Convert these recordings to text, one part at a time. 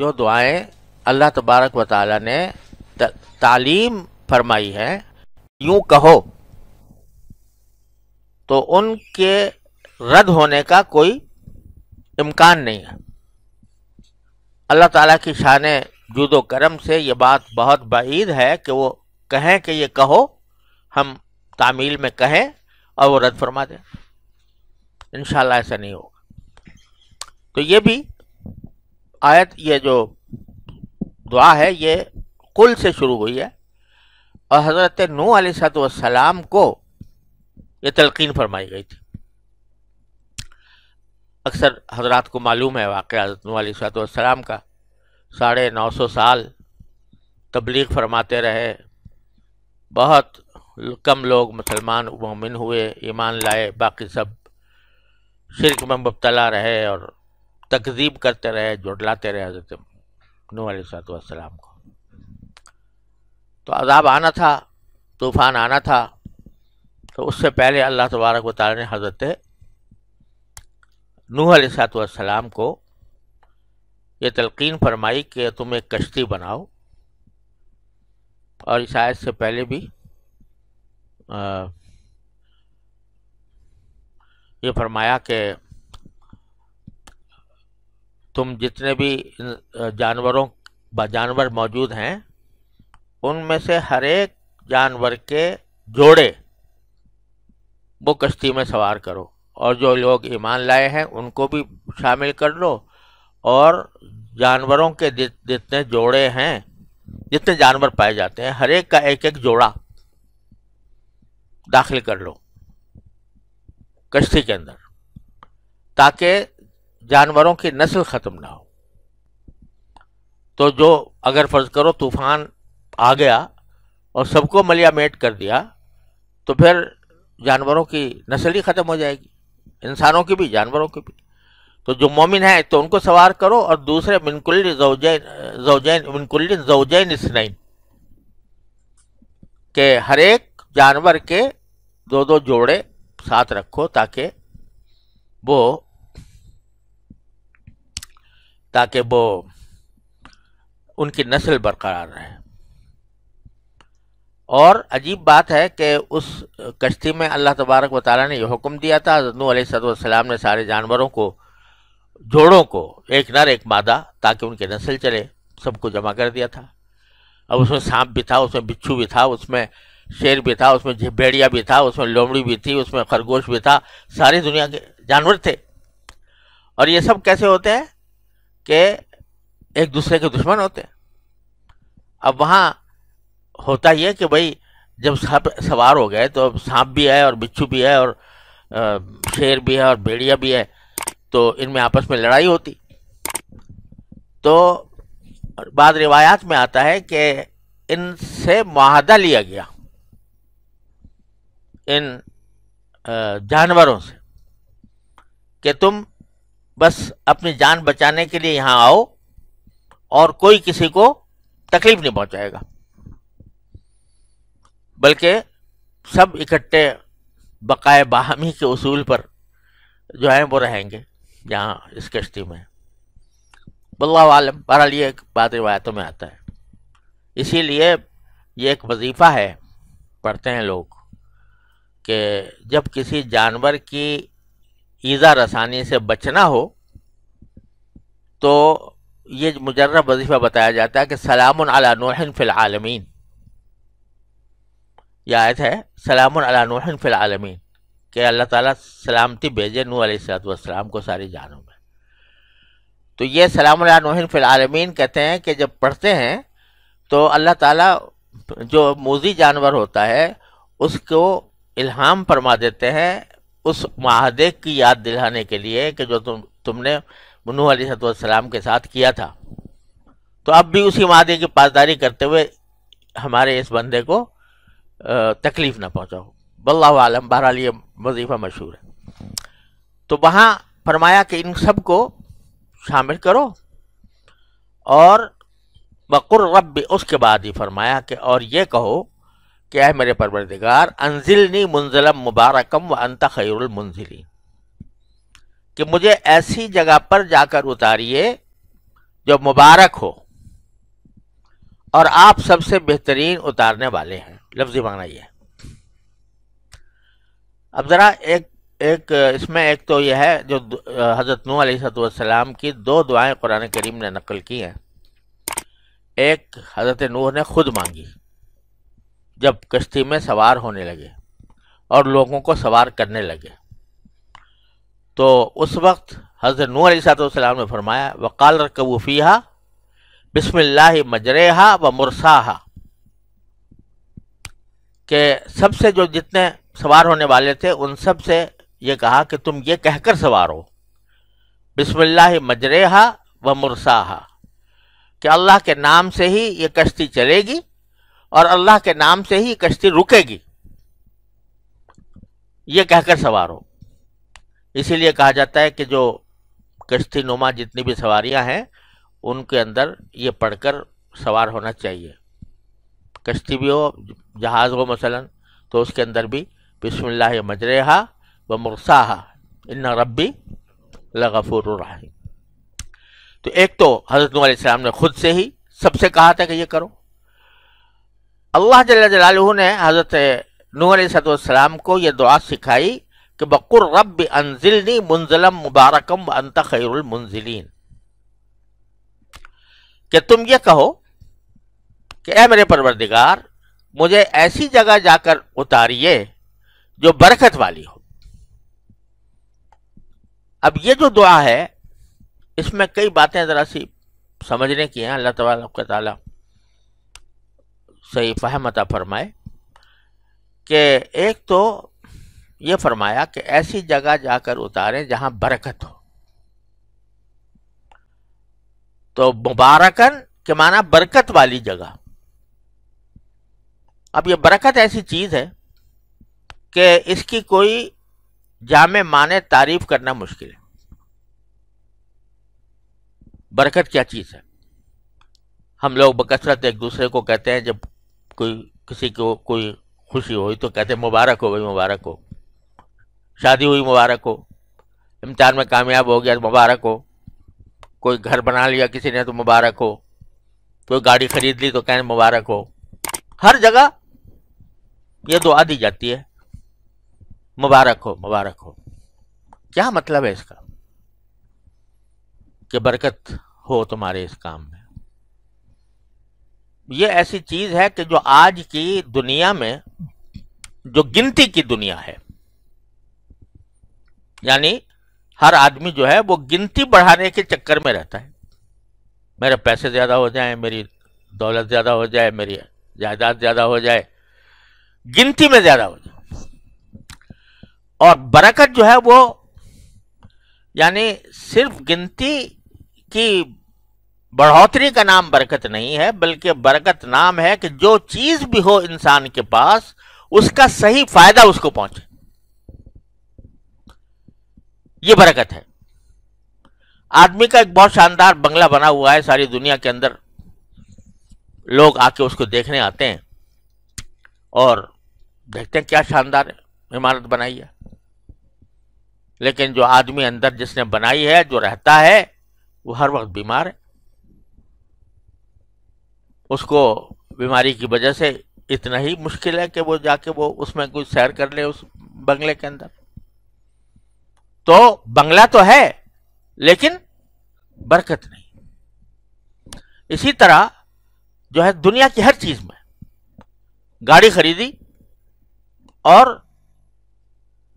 जो दुआएं अल्लाह तबारक व ताली ने तालीम फरमाई है यूं कहो तो उनके रद्द होने का कोई इम्कान नहीं है अल्लाह ताला की शान जुदो करम से ये बात बहुत बाईद है कि वो कहें कि ये कहो हम तामील में कहें और वो रद्द फरमा दें इन ऐसा नहीं होगा तो ये भी आयत ये जो दुआ है ये कुल से शुरू हुई है और हज़रत नू सलाम को ये तलकिन फरमाई गई थी अक्सर हजरत को मालूम है वाक़ हजरत नू सलाम का साढ़े नौ सौ साल तबलीग फरमाते रहे बहुत कम लोग मुसलमान मोमिन हुए ईमान लाए बाकी सब शिरक में मुबतला रहे और तकजीब करते रहे जुड़लाते रहे हजरत नू सलाम को तो अजाब आना था तूफ़ान आना था तो उससे पहले अल्लाह तबारक वाली ने हज़रत नूह सलाम को ये तलकिन फरमाई कि तुम एक कश्ती बनाओ और इस आयत से पहले भी आ, ये फरमाया कि तुम जितने भी जानवरों जानवर मौजूद हैं उनमें से हर एक जानवर के जोड़े वो कश्ती में सवार करो और जो लोग ईमान लाए हैं उनको भी शामिल कर लो और जानवरों के जितने जोड़े हैं जितने जानवर पाए जाते हैं हर एक का एक एक जोड़ा दाखिल कर लो कश्ती के अंदर ताकि जानवरों की नस्ल ख़त्म ना हो तो जो अगर फर्ज करो तूफान आ गया और सबको मलियामेट कर दिया तो फिर जानवरों की नस्ल ही ख़त्म हो जाएगी इंसानों की भी जानवरों की भी तो जो मोमिन है तो उनको सवार करो और दूसरे मिनकुल्ली जोजैन जौजैन मिनकुल्ली जौजैन के हर एक जानवर के दो दो जोड़े साथ रखो ताकि वो ताकि वो उनकी नस्ल बरकरार रहे और अजीब बात है कि उस कश्ती में अल्लाह तबारक व ताली ने यह हुक्म दिया था हजरत सलाम ने सारे जानवरों को जोड़ों को एक नर एक मादा ताकि उनकी नस्ल चले सबको जमा कर दिया था अब उसमें सांप भी था उसमें बिच्छू भी था उसमें शेर भी था उसमें भेड़िया भी था उसमें लोमड़ी भी थी उसमें खरगोश भी था सारी दुनिया के जानवर थे और ये सब कैसे होते हैं के एक दूसरे के दुश्मन होते अब वहाँ होता ही है कि भाई जब सांप सवार हो गए तो अब सांप भी है और बिच्छू भी है और शेर भी है और भेड़िया भी है तो इनमें आपस में लड़ाई होती तो बाद रिवायात में आता है कि इनसे माहदा लिया गया इन जानवरों से कि तुम बस अपनी जान बचाने के लिए यहाँ आओ और कोई किसी को तकलीफ नहीं पहुंचाएगा बल्कि सब इकट्ठे बकाए बाहमी के उसूल पर जो है वो रहेंगे यहाँ इस कश्ती में वालम बहरहाल ये एक बात रिवायतों में आता है इसीलिए ये एक वजीफ़ा है पढ़ते हैं लोग कि जब किसी जानवर की ईज़ा रसानी से बचना हो तो ये मुजर्रब वजीफ़ा बताया जाता है कि सलाम नूहन फ़िल आलमीन यह आयत है सलाम नूहन फ़िल आलमीन कि अल्लाह ताला सलामती भेजे नू सलाम को सारी जानों में तो ये सलाम नूहन फ़िल आलमीन कहते हैं कि जब पढ़ते हैं तो अल्लाह ताला जो मोजी जानवर होता है उसको इल्हाम फरमा देते हैं उस माहदे की याद दिलाने के लिए कि जो तुम तुमने मनू सलाम के साथ किया था तो अब भी उसी माहे की पासदारी करते हुए हमारे इस बंदे को तकलीफ ना पहुंचाओ बल्ला आलम बहरहाल ये वजीफ़ा मशहूर है तो वहाँ फरमाया कि इन सब को शामिल करो और बकुर रब उसके बाद ही फरमाया कि और ये कहो क्या है मेरे परवरदिगार अनजिलनी मुंजलम मुबारकम व अंत खैरुल मुंजिली कि मुझे ऐसी जगह पर जाकर उतारिए जो मुबारक हो और आप सबसे बेहतरीन उतारने वाले हैं लफ्जी माना यह अब ज़रा एक एक इसमें एक तो यह है जो हज़रत नू सलाम की दो दुआएं कुरान करीम ने नकल की हैं एक हज़रत नूह ने खुद मांगी जब कश्ती में सवार होने लगे और लोगों को सवार करने लगे तो उस वक्त हज़रत नूर अलीसलाम ने फरमाया वकाल रकबूफ़ीहा बसमिल्ला मजरेहा व मुरसाहा के सबसे जो जितने सवार होने वाले थे उन सब से ये कहा कि तुम ये कहकर सवार हो बिस्मिल्ला मजरेहा व मुरसाहा कि अल्लाह के नाम से ही ये कश्ती चलेगी और अल्लाह के नाम से ही कश्ती रुकेगी ये कहकर सवार हो इसीलिए कहा जाता है कि जो कश्ती नुमा जितनी भी सवारियां हैं उनके अंदर ये पढ़कर सवार होना चाहिए कश्ती भी हो जहाज़ हो मसलन तो उसके अंदर भी बिस्मिल्लाह मजरहा व मुरसाहा इन रबी लगफ़ुर रही तो एक तो हज़रत ने खुद से ही सबसे कहा था कि ये करो अल्लाह जल ने हज़रत नूसलाम को यह दुआ सिखाई कि बकुर रब अनजिलनी मुंजलम मुबारकम अंत खैरमंजिलीन कि तुम ये कहो कि ए मेरे परवरदिगार मुझे ऐसी जगह जाकर उतारिए जो बरकत वाली हो अब ये जो दुआ है इसमें कई बातें ज़रा सी समझने की हैं अल्लाह तबारक ताली सही फहम अता फरमाए कि एक तो ये फरमाया कि ऐसी जगह जाकर उतारें जहां बरकत हो तो मुबारकन के माना बरकत वाली जगह अब ये बरकत ऐसी चीज़ है कि इसकी कोई जाम माने तारीफ करना मुश्किल है बरकत क्या चीज़ है हम लोग बकसरत एक दूसरे को कहते हैं जब कोई किसी को कोई खुशी हो तो कहते मुबारक हो भाई मुबारक हो शादी हुई मुबारक हो इम्तहान में कामयाब हो गया तो मुबारक हो कोई घर बना लिया किसी ने तो मुबारक हो कोई गाड़ी खरीद ली तो कहें मुबारक हो हर जगह ये दुआ दी जाती है मुबारक हो मुबारक हो क्या मतलब है इसका कि बरकत हो तुम्हारे इस काम में ये ऐसी चीज है कि जो आज की दुनिया में जो गिनती की दुनिया है यानी हर आदमी जो है वो गिनती बढ़ाने के चक्कर में रहता है मेरे पैसे ज्यादा हो जाए मेरी दौलत ज्यादा हो जाए मेरी जायदाद ज्यादा हो जाए गिनती में ज्यादा हो जाए और बरकत जो है वो यानी सिर्फ गिनती की बढ़ोतरी का नाम बरकत नहीं है बल्कि बरकत नाम है कि जो चीज भी हो इंसान के पास उसका सही फायदा उसको पहुंचे ये बरकत है आदमी का एक बहुत शानदार बंगला बना हुआ है सारी दुनिया के अंदर लोग आके उसको देखने आते हैं और देखते हैं क्या शानदार इमारत बनाई है लेकिन जो आदमी अंदर जिसने बनाई है जो रहता है वो हर वक्त बीमार है उसको बीमारी की वजह से इतना ही मुश्किल है कि वो जाके वो उसमें कुछ सैर कर ले उस बंगले के अंदर तो बंगला तो है लेकिन बरकत नहीं इसी तरह जो है दुनिया की हर चीज में गाड़ी खरीदी और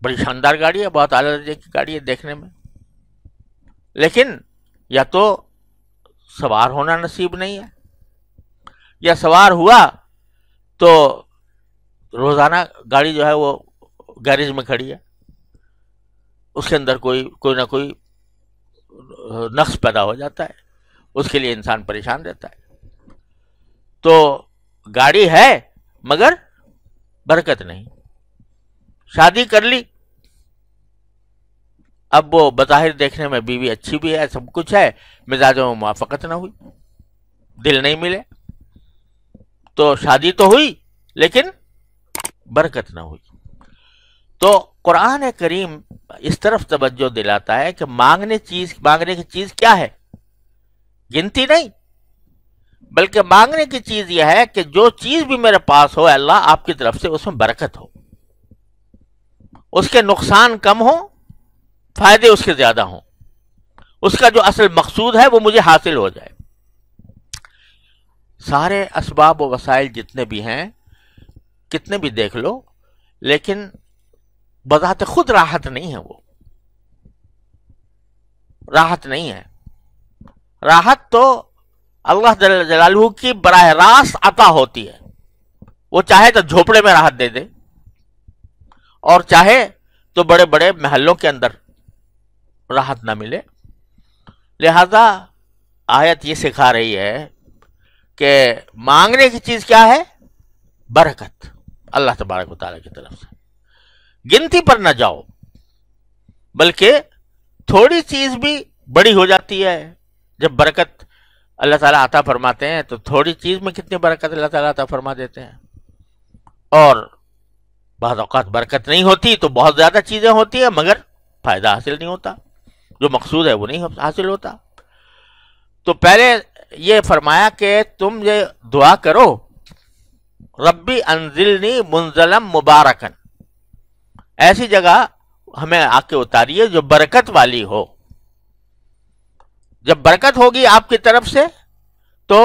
बड़ी शानदार गाड़ी है बहुत आला दर्जे की गाड़ी है देखने में लेकिन या तो सवार होना नसीब नहीं है या सवार हुआ तो रोजाना गाड़ी जो है वो गैरेज में खड़ी है उसके अंदर कोई कोई ना कोई नक्श पैदा हो जाता है उसके लिए इंसान परेशान रहता है तो गाड़ी है मगर बरकत नहीं शादी कर ली अब वो बताहिर देखने में बीवी अच्छी भी है सब कुछ है मिजाजों में मुआफ़त ना हुई दिल नहीं मिले तो शादी तो हुई लेकिन बरकत ना हुई तो कुरान करीम इस तरफ तवज्जो दिलाता है कि मांगने चीज मांगने की चीज क्या है गिनती नहीं बल्कि मांगने की चीज यह है कि जो चीज भी मेरे पास हो अल्लाह आपकी तरफ से उसमें बरकत हो उसके नुकसान कम हो फायदे उसके ज्यादा हों उसका जो असल मकसूद है वो मुझे हासिल हो जाए सारे इसबाब व वसाइल जितने भी हैं कितने भी देख लो लेकिन बजात खुद राहत नहीं है वो राहत नहीं है राहत तो अल्लाह जलालू की बरह रास्त अता होती है वो चाहे तो झोपड़े में राहत दे दे और चाहे तो बड़े बड़े महलों के अंदर राहत ना मिले लिहाजा आयत ये सिखा रही है कि मांगने की चीज क्या है बरकत अल्लाह तबारक वाली की तरफ से गिनती पर ना जाओ बल्कि थोड़ी चीज भी बड़ी हो जाती है जब बरकत अल्लाह ताला आता फरमाते हैं तो थोड़ी चीज में कितनी बरकत अल्लाह ताला आता फरमा देते हैं और बाद अवकात बरकत नहीं होती तो बहुत ज़्यादा चीज़ें होती हैं मगर फ़ायदा हासिल नहीं होता जो मकसूद है वो नहीं हासिल होता तो पहले ये फरमाया कि तुम ये दुआ करो रब्बी अनजिलनी मुंजलम मुबारकन ऐसी जगह हमें आके उतारिए जो बरकत वाली हो जब बरकत होगी आपकी तरफ से तो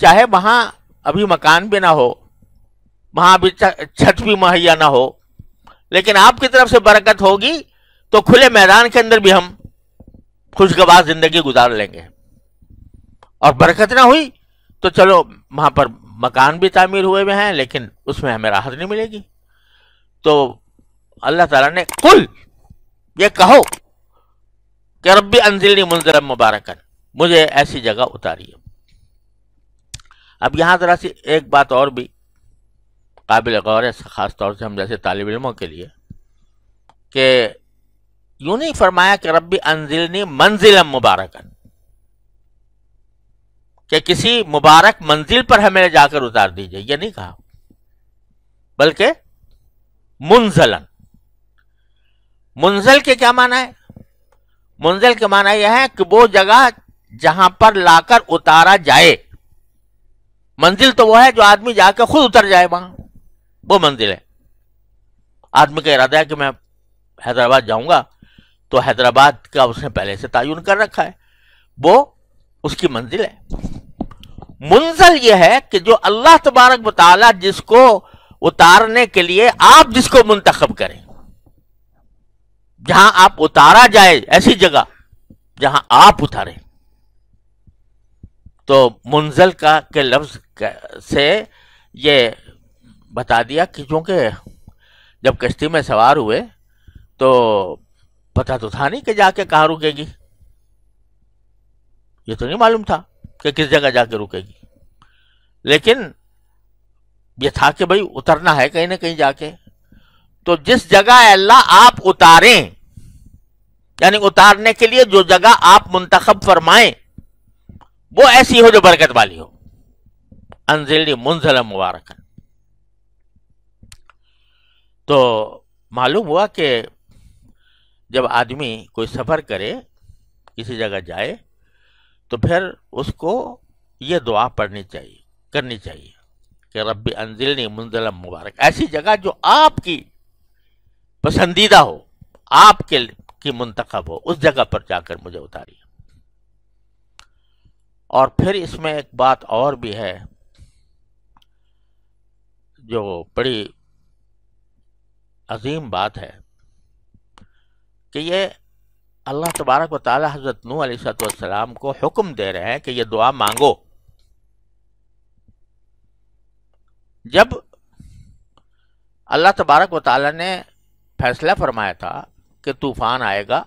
चाहे वहां अभी मकान भी ना हो वहां अभी छत भी मुहैया ना हो लेकिन आपकी तरफ से बरकत होगी तो खुले मैदान के अंदर भी हम खुशगवार जिंदगी गुजार लेंगे और बरकत ना हुई तो चलो वहाँ पर मकान भी तामीर हुए हुए हैं लेकिन उसमें हमें राहत नहीं मिलेगी तो अल्लाह ताला ने कुल ये कहो कि रब्बी अंजिलनी मुंजरम मुबारकन मुझे ऐसी जगह उतारिए अब यहाँ ज़रा सी एक बात और भी काबिल गौर है ख़ास तौर से हम जैसे तालब इलमों के लिए कि यूँ नहीं फरमाया कि रब्बी अंजिलनी मंजिल मुबारकन कि किसी मुबारक मंजिल पर हमें जाकर उतार दीजिए यह नहीं कहा बल्कि मुंजलन मुंजल के क्या माना है मुंजल के माना यह है कि वो जगह जहां पर लाकर उतारा जाए मंजिल तो वो है जो आदमी जाकर खुद उतर जाए वहां वो मंजिल है आदमी का इरादा है कि मैं हैदराबाद जाऊंगा तो हैदराबाद का उसने पहले से तयन कर रखा है वो उसकी मंजिल है मुंजल यह है कि जो अल्लाह तबारक बताला जिसको उतारने के लिए आप जिसको मुंतखब करें जहां आप उतारा जाए ऐसी जगह जहां आप उतारें तो मुंजल का के लफ्ज से ये बता दिया कि चूंकि जब कश्ती में सवार हुए तो पता तो था नहीं कि जाके कहाँ रुकेगी ये तो नहीं मालूम था कि किस जगह जाके रुकेगी लेकिन ये था कि भाई उतरना है कहीं ना कहीं जाके तो जिस जगह अल्लाह आप उतारें यानी उतारने के लिए जो जगह आप मुंतखब फरमाएं वो ऐसी हो जो बरकत वाली हो अनजिली मुंजल मुबारक तो मालूम हुआ कि जब आदमी कोई सफ़र करे किसी जगह जाए तो फिर उसको ये दुआ पढ़नी चाहिए करनी चाहिए कि रब अंजिलनी मुंजल मुबारक ऐसी जगह जो आपकी पसंदीदा हो आपके की मुंतखब हो उस जगह पर जाकर मुझे उतारिए और फिर इसमें एक बात और भी है जो बड़ी अजीम बात है कि ये अल्लाह तबारक व हज़रत नू को हुक्म दे रहे हैं कि यह दुआ मांगो जब अल्लाह तबारक व ताली ने फैसला फरमाया था कि तूफ़ान आएगा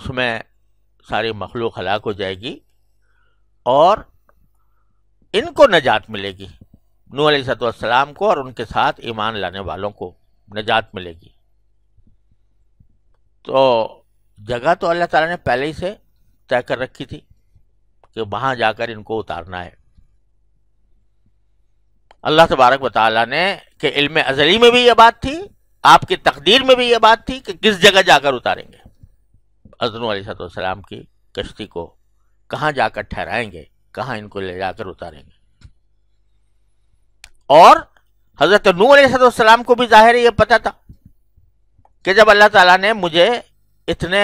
उसमें सारी मखलूक हलाक हो जाएगी और इनको नजात मिलेगी नू सलाम को और उनके साथ ईमान लाने वालों को नजात मिलेगी तो जगह तो अल्लाह ताला ने पहले ही से तय कर रखी थी कि वहां जाकर इनको उतारना है अल्लाह तबारक वाली ने कि इल्म अजली में भी यह बात थी आपकी तकदीर में भी यह बात थी कि किस जगह जाकर उतारेंगे अजनू सलाम की कश्ती को कहाँ जाकर ठहराएंगे कहाँ इनको ले जाकर उतारेंगे और हज़रत नू सलाम को भी ज़ाहिर यह पता था कि जब अल्लाह ताला ने मुझे इतने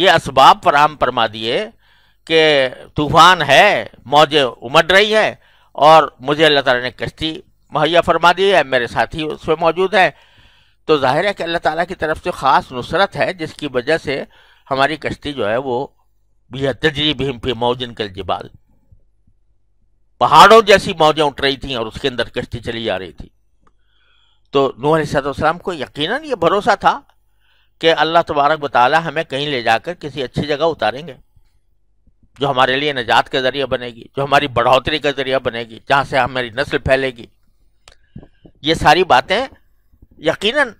ये इसबाब फराम फरमा दिए कि तूफान है मौजें उमड़ रही हैं और मुझे अल्लाह ताला ने कश्ती मुहैया फरमा दी है मेरे साथी उसमें मौजूद हैं तो जाहिर है कि अल्लाह ताला की तरफ से ख़ास नुसरत है जिसकी वजह से हमारी कश्ती जो है वो है तजरी भीम फी मौजिन कल जबाल पहाड़ों जैसी मौजें उठ रही थी और उसके अंदर कश्ती चली जा रही थी तो नूह सलाम को यकीनन ये भरोसा था कि अल्लाह तबारक बताला हमें कहीं ले जाकर किसी अच्छी जगह उतारेंगे जो हमारे लिए निजात का ज़रिया बनेगी जो हमारी बढ़ोतरी का ज़रिया बनेगी जहाँ से हमारी नस्ल फैलेगी ये सारी बातें यकीनन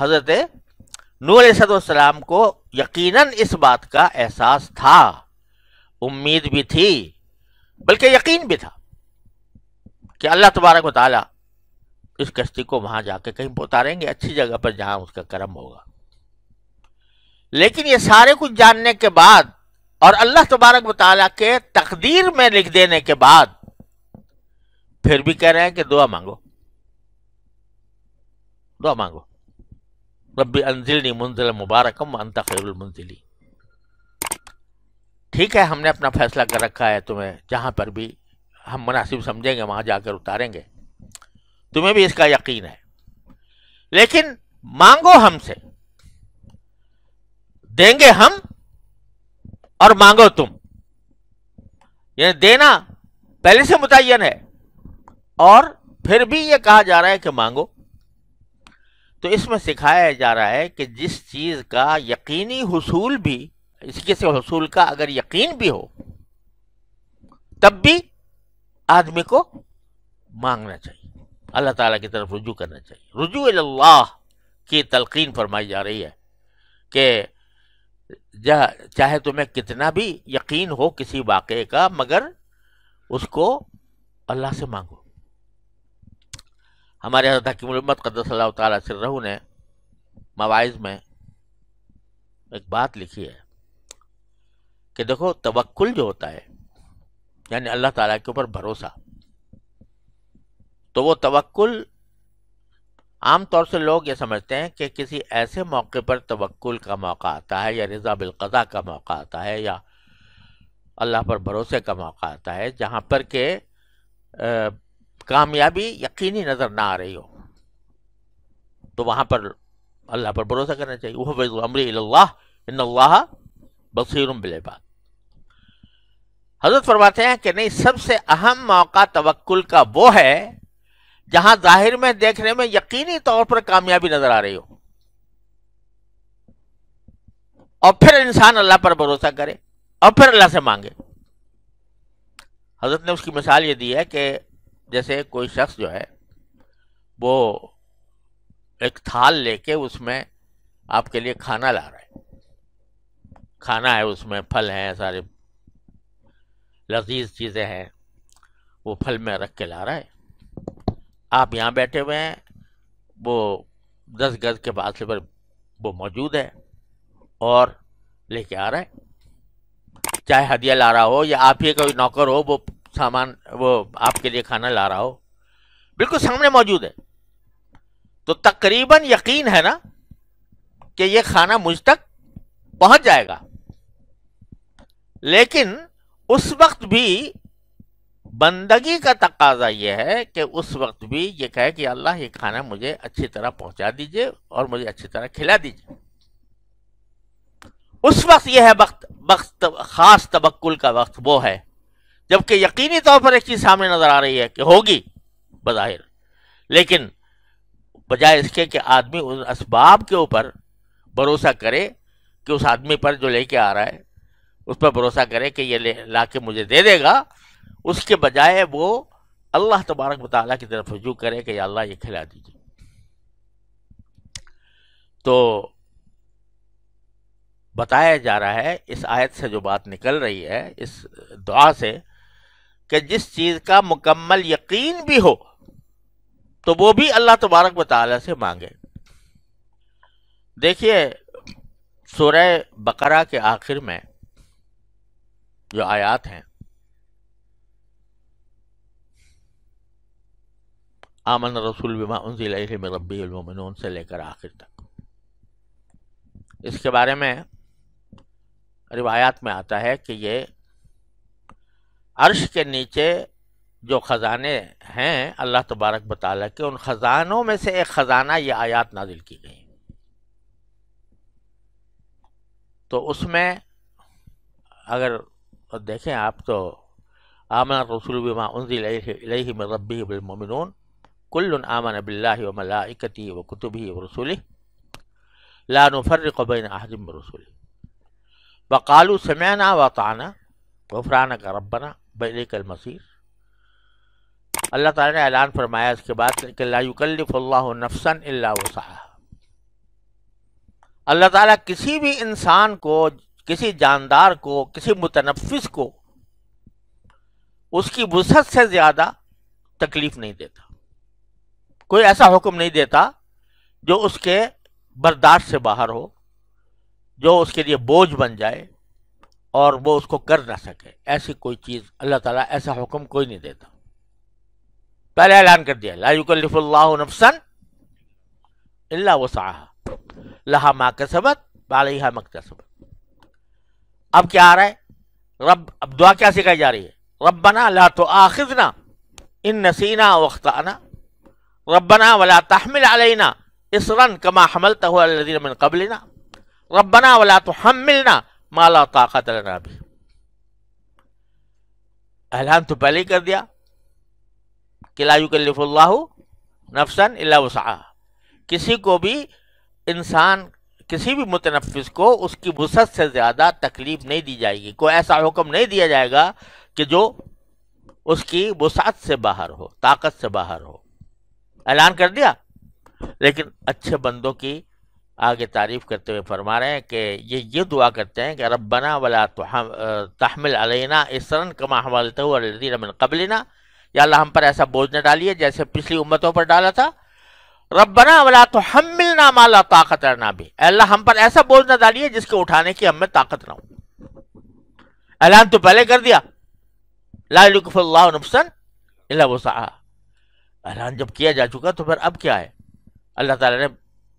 हज़रत नूर सदम को यकीनन इस बात का एहसास था उम्मीद भी थी बल्कि यकीन भी था कि अल्लाह तबारक वाली इस कश्ती को वहाँ जाके कहीं उतारेंगे अच्छी जगह पर जहाँ उसका करम होगा लेकिन ये सारे कुछ जानने के बाद और अल्लाह तबारक मतला के तकदीर में लिख देने के बाद फिर भी कह रहे हैं कि दुआ मांगो दुआ मांगो रबी अंजिलनी मुंजिल मुबारकम अंता ठीक है हमने अपना फैसला कर रखा है तुम्हें जहां पर भी हम मुनासिब समझेंगे वहां जाकर उतारेंगे तुम्हें भी इसका यकीन है लेकिन मांगो हमसे देंगे हम और मांगो तुम ये देना पहले से मुतयन है और फिर भी यह कहा जा रहा है कि मांगो तो इसमें सिखाया जा रहा है कि जिस चीज का यकीनी हसूल भी इसके से हसूल का अगर यकीन भी हो तब भी आदमी को मांगना चाहिए अल्लाह ताला की तरफ रुजू करना चाहिए रुजू अल्लाह की तलकीन फरमाई जा रही है कि चाहे तुम्हें कितना भी यकीन हो किसी वाक़े का मगर उसको अल्लाह से मांगो हमारे हजरत हकीमत कदसल्ला तहु ने मवाइज में एक बात लिखी है कि देखो तवक्ल जो होता है यानी अल्लाह ताला के ऊपर भरोसा तो वो तवक्ल आम तौर से लोग ये समझते हैं कि किसी ऐसे मौके पर तवक्ल का मौका आता है या रज़ा बिलकज़ा का मौका आता है या अल्लाह पर भरोसे का मौका आता है जहाँ पर के कामयाबी यकीनी नज़र ना आ रही हो तो वहाँ पर अल्लाह पर भरोसा करना चाहिए वह अमरी अल्लाह बसीर हजरत फरमाते हैं कि नहीं सबसे अहम मौका तवक्ल का वो है जहां जाहिर में देखने में यकीनी तौर पर कामयाबी नजर आ रही हो और फिर इंसान अल्लाह पर भरोसा करे और फिर अल्लाह से मांगे हजरत ने उसकी मिसाल ये दी है कि जैसे कोई शख्स जो है वो एक थाल लेके उसमें आपके लिए खाना ला रहा है खाना है उसमें फल हैं सारे लजीज चीज़ें हैं वो फल में रख के ला रहा है आप यहाँ बैठे हुए हैं वो दस गज के से पर वो मौजूद है और लेके आ रहा है चाहे हदिया ला रहा हो या आप ही कोई नौकर हो वो सामान वो आपके लिए खाना ला रहा हो बिल्कुल सामने मौजूद है तो तकरीबन यकीन है ना कि ये खाना मुझ तक पहुंच जाएगा लेकिन उस वक्त भी बंदगी का तकाजा यह है कि उस वक्त भी ये कहे कि अल्लाह ये खाना मुझे अच्छी तरह पहुंचा दीजिए और मुझे अच्छी तरह खिला दीजिए उस वक्त यह है वक्त वक्त खास तबक्ल का वक्त वो है जबकि यकीनी तौर पर एक चीज सामने नजर आ रही है कि होगी बाहिर लेकिन बजाय इसके कि आदमी उन इसबाब के ऊपर भरोसा करे कि उस आदमी पर जो लेके आ रहा है उस पर भरोसा करे कि ये ला के मुझे दे देगा उसके बजाय वो अल्लाह तबारक मतला की तरफ रजू करे कि अल्लाह ये खिला दीजिए तो बताया जा रहा है इस आयत से जो बात निकल रही है इस दुआ से कि जिस चीज़ का मुकम्मल यकीन भी हो तो वो भी अल्लाह तबारक वाली से मांगे देखिए सूर्य बकरा के आखिर में जो आयात हैं आमन रसूल बिमा उनजिल रबीमन से लेकर आखिर तक इसके बारे में रिवायात में आता है कि ये अर्श के नीचे जो ख़ज़ाने हैं अल्लाह तबारक बताला के उन ख़ज़ानों में से एक ख़ज़ाना ये आयात नाजिल की गई तो उसमें अगर देखें आप तो आमन रसूल बिमा उनजिल रबी कुल्ल आमन बिल्ला व मलाइकती व कुतुबी व रसूल ला नफ़र्रक़ बैन अहदम रसूल बकालू समयाना व ताना गफराना का रबना बैल कल मसीर अल्लाह ताला ने ऐलान फरमाया इसके बाद कि लाकल्ला नफसन अल्ला वसाह अल्लाह ताला किसी भी इंसान को किसी जानदार को किसी मुतनफिस को उसकी वसत से ज़्यादा तकलीफ़ नहीं देता कोई ऐसा हुक्म नहीं देता जो उसके बर्दाश्त से बाहर हो जो उसके लिए बोझ बन जाए और वो उसको कर ना सके ऐसी कोई चीज़ अल्लाह ताला ऐसा हुक्म कोई नहीं देता पहले ऐलान कर दिया लाकल्लाफसन अल्लाह वसाहा लहा माँ का सबत बालहा मक का सबत अब क्या आ रहा है रब अब दुआ क्या सिखाई जा रही है रब बना ला तो आखिजना इन नसीना वख्ताना रब्बना वला तहमिल अलैना इसरन कमा हमल तो कबलना रब्बना वला तो हम मिलना माला ताकत लना भी ऐलान तो पहले ही कर दिया कि नफसन वसा किसी को भी इंसान किसी भी मुतनफ़ को उसकी वसत से ज़्यादा तकलीफ़ नहीं दी जाएगी कोई ऐसा हुक्म नहीं दिया जाएगा कि जो उसकी वसात से बाहर हो ताकत से बाहर हो ऐलान कर दिया लेकिन अच्छे बंदों की आगे तारीफ करते हुए फरमा रहे हैं कि ये ये दुआ करते हैं कि रबना वाला तहमिल अलैना इसरन कमा हमलते हुरमन कबलना या अल्लाह हम पर ऐसा बोझ न डालिए जैसे पिछली उम्मतों पर डाला था रबना वाला तो हम मिलना माला ताकत रहना भी अल्लाह हम पर ऐसा बोझ न डालिए जिसके उठाने की हमें ताकत ना हो ऐलान तो पहले कर दिया लाफल्ला नफसन वसा ऐलान जब किया जा चुका तो फिर अब क्या है अल्लाह ताला ने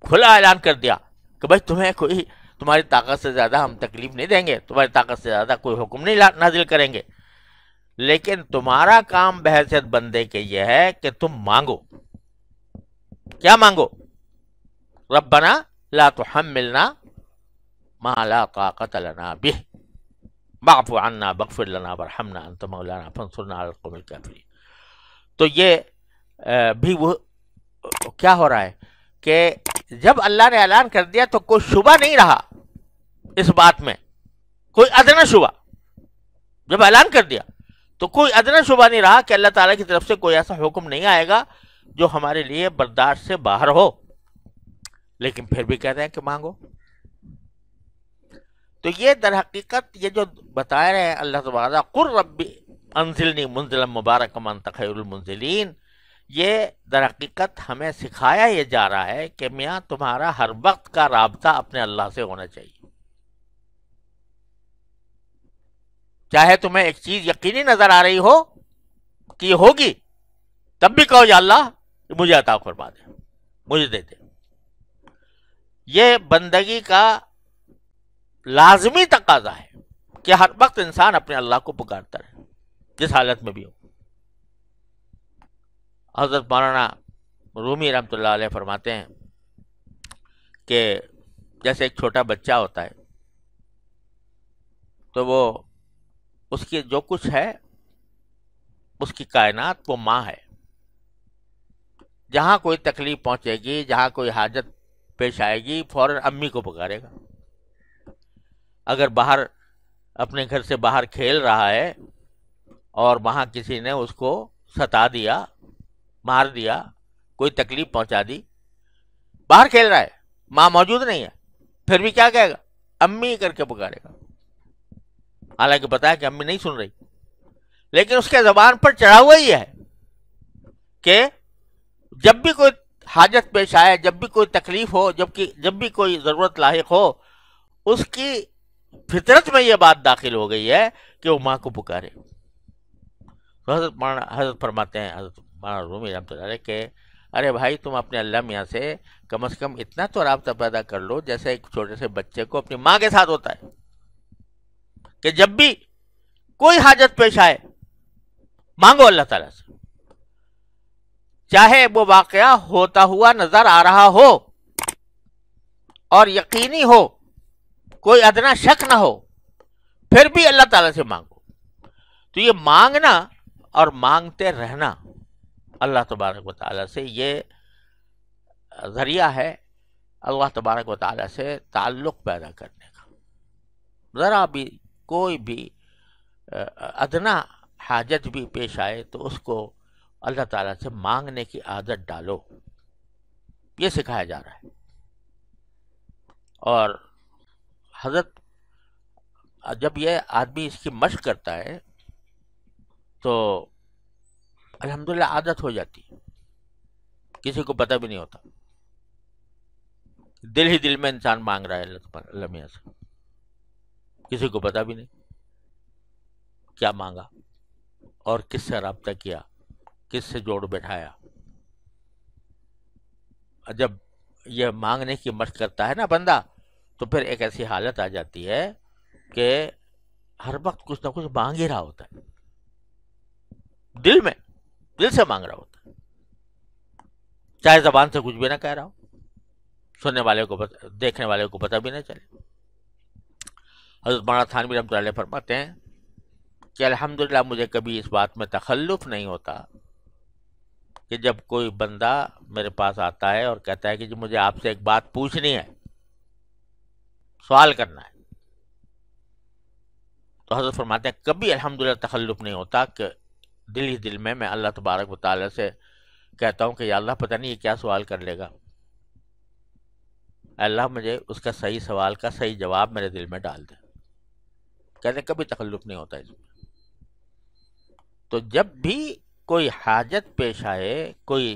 खुला ऐलान कर दिया कि भाई तुम्हें कोई तुम्हारी ताकत से ज़्यादा हम तकलीफ नहीं देंगे तुम्हारी ताकत से ज़्यादा कोई हुक्म नहीं नाजिल करेंगे लेकिन तुम्हारा काम बहसियत बंदे के ये है कि तुम मांगो क्या मांगो रब बना ला तो हम मिलना माला ताकत लना भी बाप अन्ना बकफिर लना बरहमना तो मौलाना फनसुरना तो ये भी वो क्या हो रहा है कि जब अल्लाह ने ऐलान कर दिया तो कोई शुबा नहीं रहा इस बात में कोई अदना शुबा जब ऐलान कर दिया तो कोई अदना शुबा नहीं रहा कि अल्लाह ताला की तरफ से कोई ऐसा हुक्म नहीं आएगा जो हमारे लिए बर्दाश्त से बाहर हो लेकिन फिर भी कह रहे हैं कि मांगो तो ये दर हकीकत ये जो बता रहे हैं अल्लाह तबादा कुर रबी अनजिलनी मुंजिल मुबारक मन तखैरमंजिलीन ये दरक़ीक़त हमें सिखाया ये जा रहा है कि मियाँ तुम्हारा हर वक्त का रबता अपने अल्लाह से होना चाहिए चाहे तुम्हें एक चीज़ यकीनी नज़र आ रही हो कि होगी तब भी कहो या अल्लाह मुझे अता फरमा दे मुझे दे दे ये बंदगी का लाजमी तकाजा है कि हर वक्त इंसान अपने अल्लाह को पुकारता रहे जिस हालत में भी हो हजरत मौलाना रूमी रमत फरमाते हैं कि जैसे एक छोटा बच्चा होता है तो वो उसकी जो कुछ है उसकी कायनात वो माँ है जहाँ कोई तकलीफ पहुँचेगी जहाँ कोई हाजत पेश आएगी फ़ौर अम्मी को पुकारेगा अगर बाहर अपने घर से बाहर खेल रहा है और वहाँ किसी ने उसको सता दिया मार दिया कोई तकलीफ पहुंचा दी बाहर खेल रहा है माँ मौजूद नहीं है फिर भी क्या कहेगा अम्मी करके पुकारेगा हालांकि बताया कि अम्मी नहीं सुन रही लेकिन उसके जबान पर चढ़ा हुआ ही है कि जब भी कोई हाजत पेश आए जब भी कोई तकलीफ हो जबकि जब भी कोई ज़रूरत लाइक हो उसकी फितरत में यह बात दाखिल हो गई है कि वो माँ को पुकारे तो हजरत हजरत फरमाते हैं हजरत मौलाना रूमी रमत के अरे भाई तुम अपने अल्लाह मियाँ से कम से कम इतना तो रबता पैदा कर लो जैसे एक छोटे से बच्चे को अपनी माँ के साथ होता है कि जब भी कोई हाजत पेश आए मांगो अल्लाह ताला से चाहे वो वाक़ होता हुआ नजर आ रहा हो और यकीनी हो कोई अदना शक ना हो फिर भी अल्लाह ताला से मांगो तो ये मांगना और मांगते रहना अल्लाह तबारक व से ये ज़रिया है अल्लाह तबारक व से ताल्लुक़ पैदा करने का ज़रा भी कोई भी अदना हाजत भी पेश आए तो उसको अल्लाह ताला से मांगने की आदत डालो ये सिखाया जा रहा है और हजरत जब ये आदमी इसकी मश्क करता है तो अलहमदिल्ला आदत हो जाती किसी को पता भी नहीं होता दिल ही दिल में इंसान मांग रहा है लमिया से किसी को पता भी नहीं क्या मांगा और किससे रबता किया किससे जोड़ बैठाया जब यह मांगने की मत करता है ना बंदा तो फिर एक ऐसी हालत आ जाती है कि हर वक्त कुछ ना कुछ मांग ही रहा होता है दिल में दिल से मांग रहा होता चाहे जबान से कुछ भी ना कह रहा हो सुनने वाले को पता देखने वाले को पता भी ना चले हजरत मौलाना थानवी रमत फरमाते हैं कि अल्हम्दुलिल्लाह मुझे कभी इस बात में तखल्लुफ़ नहीं होता कि जब कोई बंदा मेरे पास आता है और कहता है कि जी मुझे आपसे एक बात पूछनी है सवाल करना है तो हजरत फरमाते हैं कभी अल्हम्दुलिल्लाह तखल्लुफ़ नहीं होता कि दिल ही दिल में मैं अल्लाह तबारक वाली से कहता हूँ कि अल्लाह पता नहीं ये क्या सवाल कर लेगा अल्लाह मुझे उसका सही सवाल का सही जवाब मेरे दिल में डाल दे कहते कभी तकल्लुफ़ नहीं होता इसमें तो जब भी कोई हाजत पेश आए कोई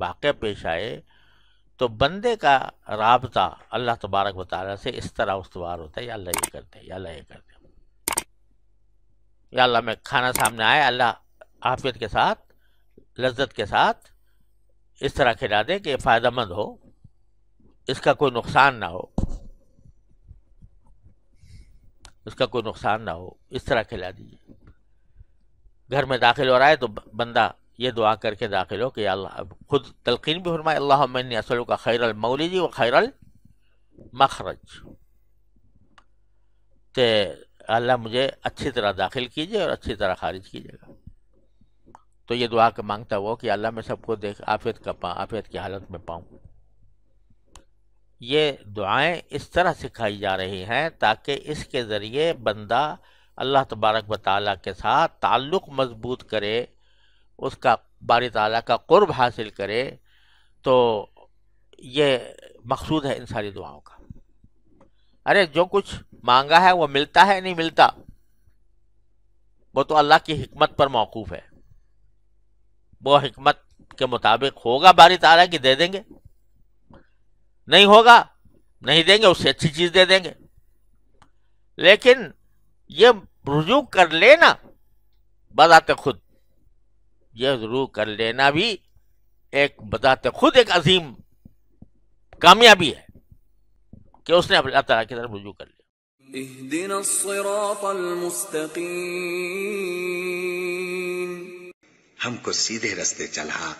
वाक़ पेश आए तो बंदे का रबता अल्लाह तबारक वाली से इस तरह उसवार होता है या अल्लाह ये करते हैं या अल्लाह ये करते या अल्लाह मैं खाना सामने आए अल्लाह आफियत के साथ लज्जत के साथ इस तरह खिला दे कि फ़ायदा मंद हो इसका कोई नुकसान ना हो इसका कोई नुकसान ना हो इस तरह खिला दीजिए घर में दाखिल हो रहा है तो बंदा ये दुआ करके दाखिल हो कि अल्लाह खुद तलकिन भी फरमाए अल्लाह मैंने असलों का खैरल मौलिदी व खैरल मखरज तो अल्लाह मुझे अच्छी तरह दाखिल कीजिए और अच्छी तरह खारिज कीजिएगा तो ये दुआ के मांगता हुआ कि अल्लाह मैं सबको देख आफियत का पाँ आफियत की हालत में पाऊँ ये दुआएं इस तरह सिखाई जा रही हैं ताकि इसके ज़रिए बंदा अल्लाह तबारक व के साथ ताल्लुक़ मजबूत करे उसका बारी ताली का क़ुरब हासिल करे तो ये मकसूद है इन सारी दुआओं का अरे जो कुछ मांगा है वो मिलता है नहीं मिलता वो तो अल्लाह की हिकमत पर मौकूफ़ है वो हिकमत के मुताबिक होगा बारी तारा कि दे देंगे नहीं होगा नहीं देंगे उससे अच्छी चीज़ दे देंगे लेकिन ये रुजू कर लेना बदाते खुद ये रुजू कर लेना भी एक बदाते खुद एक अजीम कामयाबी है कि उसने अल्लाह तला की तरफ रुजू कर लिया हमको सीधे रास्ते चला